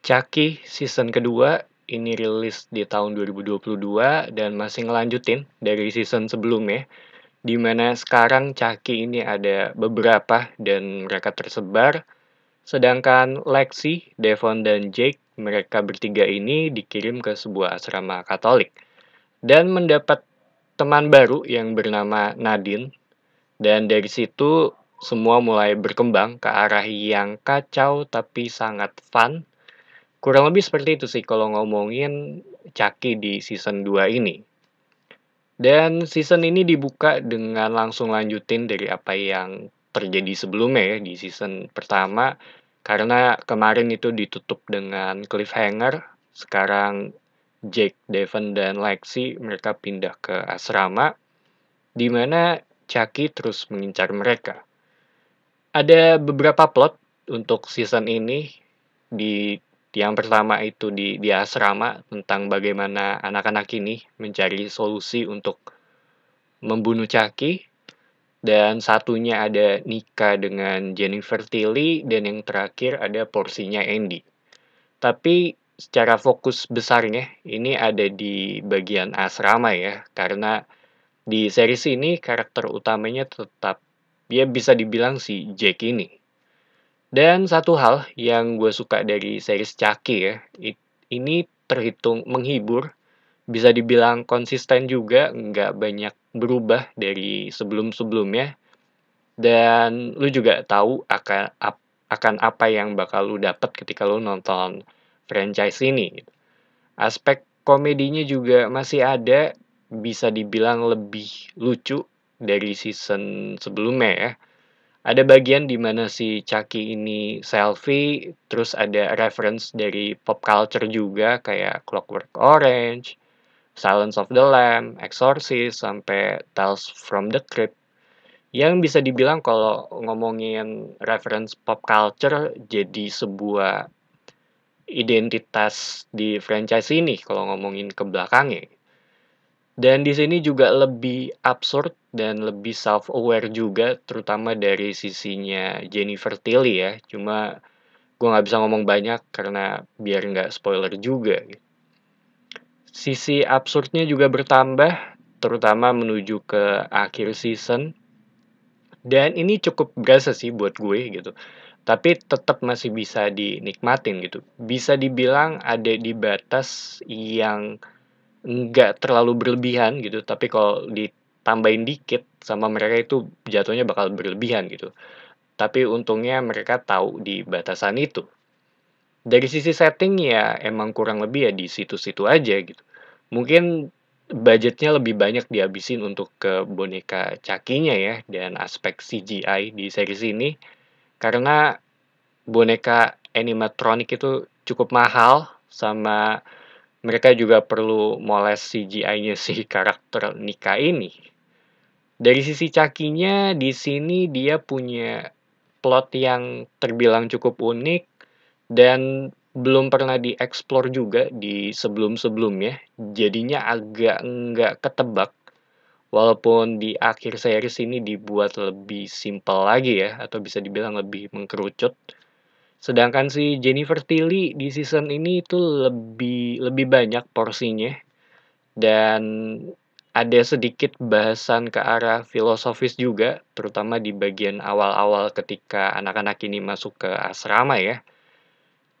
Caki season kedua ini rilis di tahun 2022 dan masih ngelanjutin dari season sebelumnya. Dimana sekarang Caki ini ada beberapa dan mereka tersebar. Sedangkan Lexi, Devon, dan Jake, mereka bertiga ini dikirim ke sebuah asrama katolik. Dan mendapat teman baru yang bernama Nadine. Dan dari situ semua mulai berkembang ke arah yang kacau tapi sangat fun Kurang lebih seperti itu sih kalau ngomongin Caki di season 2 ini. Dan season ini dibuka dengan langsung lanjutin dari apa yang terjadi sebelumnya ya di season pertama karena kemarin itu ditutup dengan cliffhanger sekarang Jake, Devon, dan Lexi mereka pindah ke asrama di mana Chucky terus mengincar mereka. Ada beberapa plot untuk season ini di yang pertama itu di, di asrama tentang bagaimana anak-anak ini mencari solusi untuk membunuh Caki. Dan satunya ada Nika dengan Jennifer Tilly dan yang terakhir ada porsinya Andy. Tapi secara fokus besarnya ini ada di bagian asrama ya karena di series ini karakter utamanya tetap dia ya bisa dibilang si Jack ini dan satu hal yang gue suka dari series Chucky ya, ini terhitung menghibur, bisa dibilang konsisten juga, nggak banyak berubah dari sebelum-sebelumnya. Dan lu juga tahu akan akan apa yang bakal lu dapat ketika lu nonton franchise ini. Aspek komedinya juga masih ada, bisa dibilang lebih lucu dari season sebelumnya ya ada bagian di mana si Chucky ini selfie, terus ada reference dari pop culture juga kayak Clockwork Orange, Silence of the Lamb, Exorcist, sampai Tales from the Crypt. Yang bisa dibilang kalau ngomongin reference pop culture jadi sebuah identitas di franchise ini kalau ngomongin ke belakangnya. Dan di sini juga lebih absurd dan lebih self aware juga terutama dari sisinya Jennifer Tilly ya cuma gue nggak bisa ngomong banyak karena biar nggak spoiler juga sisi absurdnya juga bertambah terutama menuju ke akhir season dan ini cukup berasa sih buat gue gitu tapi tetap masih bisa dinikmatin gitu bisa dibilang ada di batas yang nggak terlalu berlebihan gitu tapi kalau di tambahin dikit sama mereka itu jatuhnya bakal berlebihan gitu. Tapi untungnya mereka tahu di batasan itu. Dari sisi setting ya emang kurang lebih ya di situ-situ aja gitu. Mungkin budgetnya lebih banyak dihabisin untuk ke boneka cakinya ya dan aspek CGI di seri ini karena boneka animatronic itu cukup mahal sama mereka juga perlu moles CGI-nya si karakter Nika ini dari sisi cakinya, di sini dia punya plot yang terbilang cukup unik dan belum pernah dieksplor juga di sebelum-sebelumnya. Jadinya agak nggak ketebak. Walaupun di akhir series ini dibuat lebih simpel lagi ya, atau bisa dibilang lebih mengkerucut. Sedangkan si Jennifer Tilly di season ini itu lebih lebih banyak porsinya dan ada sedikit bahasan ke arah filosofis juga, terutama di bagian awal-awal ketika anak-anak ini masuk ke asrama ya.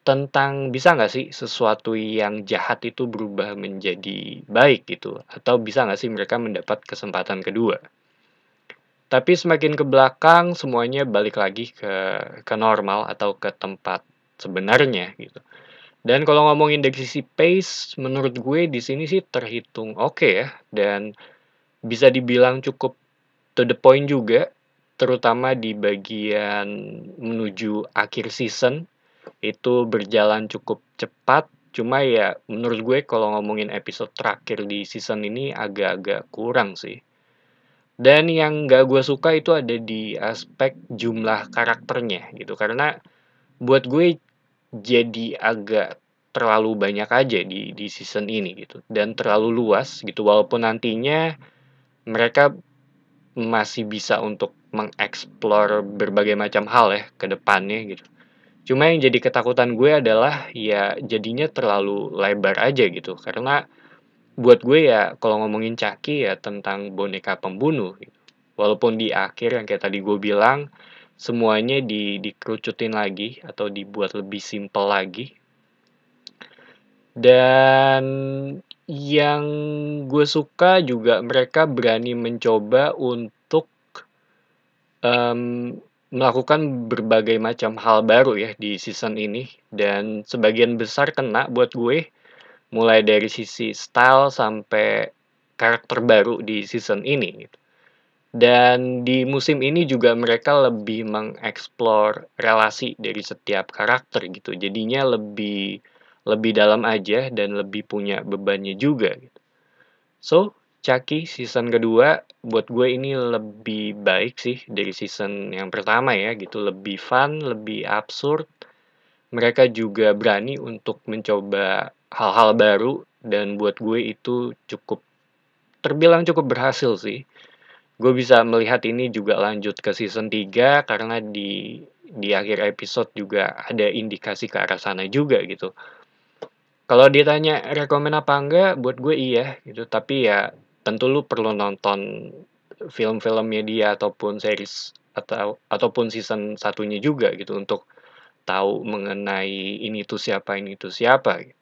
Tentang bisa nggak sih sesuatu yang jahat itu berubah menjadi baik gitu, atau bisa nggak sih mereka mendapat kesempatan kedua. Tapi semakin ke belakang semuanya balik lagi ke, ke normal atau ke tempat sebenarnya gitu. Dan kalau ngomongin dari sisi pace, menurut gue di sini sih terhitung oke okay ya. Dan bisa dibilang cukup to the point juga, terutama di bagian menuju akhir season itu berjalan cukup cepat. Cuma ya menurut gue kalau ngomongin episode terakhir di season ini agak-agak kurang sih. Dan yang gak gue suka itu ada di aspek jumlah karakternya gitu. Karena buat gue jadi agak terlalu banyak aja di di season ini gitu dan terlalu luas gitu walaupun nantinya mereka masih bisa untuk mengeksplor berbagai macam hal ya ke depannya gitu. Cuma yang jadi ketakutan gue adalah ya jadinya terlalu lebar aja gitu karena buat gue ya kalau ngomongin Caki ya tentang boneka pembunuh gitu. Walaupun di akhir yang kayak tadi gue bilang semuanya di, dikerucutin lagi atau dibuat lebih simpel lagi. Dan yang gue suka juga mereka berani mencoba untuk um, melakukan berbagai macam hal baru ya di season ini. Dan sebagian besar kena buat gue, mulai dari sisi style sampai karakter baru di season ini gitu. Dan di musim ini juga mereka lebih mengeksplor relasi dari setiap karakter gitu. Jadinya lebih lebih dalam aja dan lebih punya bebannya juga gitu. So, Chucky season kedua buat gue ini lebih baik sih dari season yang pertama ya gitu. Lebih fun, lebih absurd. Mereka juga berani untuk mencoba hal-hal baru dan buat gue itu cukup terbilang cukup berhasil sih gue bisa melihat ini juga lanjut ke season 3 karena di di akhir episode juga ada indikasi ke arah sana juga gitu. Kalau ditanya rekomen apa enggak, buat gue iya gitu. Tapi ya tentu lu perlu nonton film-filmnya dia ataupun series atau ataupun season satunya juga gitu untuk tahu mengenai ini tuh siapa ini tuh siapa. Gitu.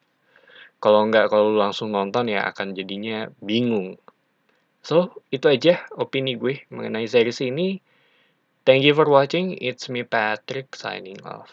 Kalau enggak kalau lu langsung nonton ya akan jadinya bingung So, itu aja opini gue mengenai series ini. Thank you for watching. It's me Patrick signing off.